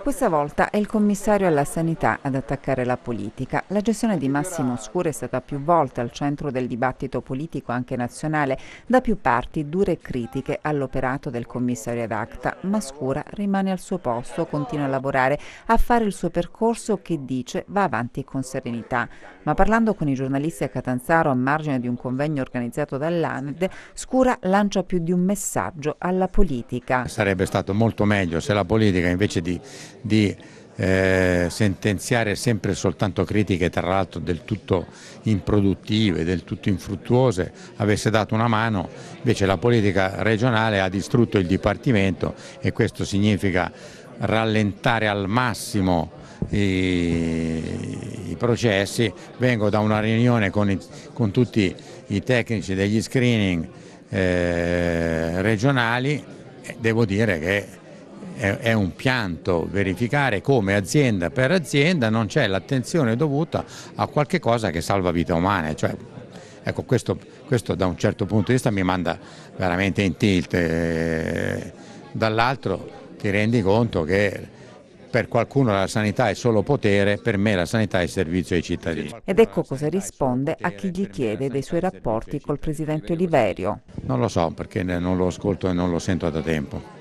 Questa volta è il commissario alla sanità ad attaccare la politica. La gestione di Massimo Scuro è stata più volte al centro del dibattito politico anche nazionale, da più parti dure critiche all'operato del commissario ad acta, ma Scura rimane al suo posto, continua a lavorare, a fare il suo percorso che dice va avanti con serenità. Ma parlando con i giornalisti a Catanzaro a margine di un convegno organizzato dall'ANED, Scura lancia più di un messaggio alla politica. Sarebbe stato molto meglio se la politica invece di di eh, sentenziare sempre soltanto critiche, tra l'altro del tutto improduttive, del tutto infruttuose, avesse dato una mano, invece la politica regionale ha distrutto il Dipartimento e questo significa rallentare al massimo i, i processi. Vengo da una riunione con, i, con tutti i tecnici degli screening eh, regionali e devo dire che è un pianto verificare come azienda per azienda non c'è l'attenzione dovuta a qualche cosa che salva vite umane. Cioè, ecco, questo, questo, da un certo punto di vista mi manda veramente in tilt. E eh, dall'altro ti rendi conto che per qualcuno la sanità è solo potere, per me la sanità è servizio ai cittadini. Ed ecco cosa risponde a chi gli chiede dei suoi rapporti col presidente Oliverio. Non lo so perché non lo ascolto e non lo sento da tempo.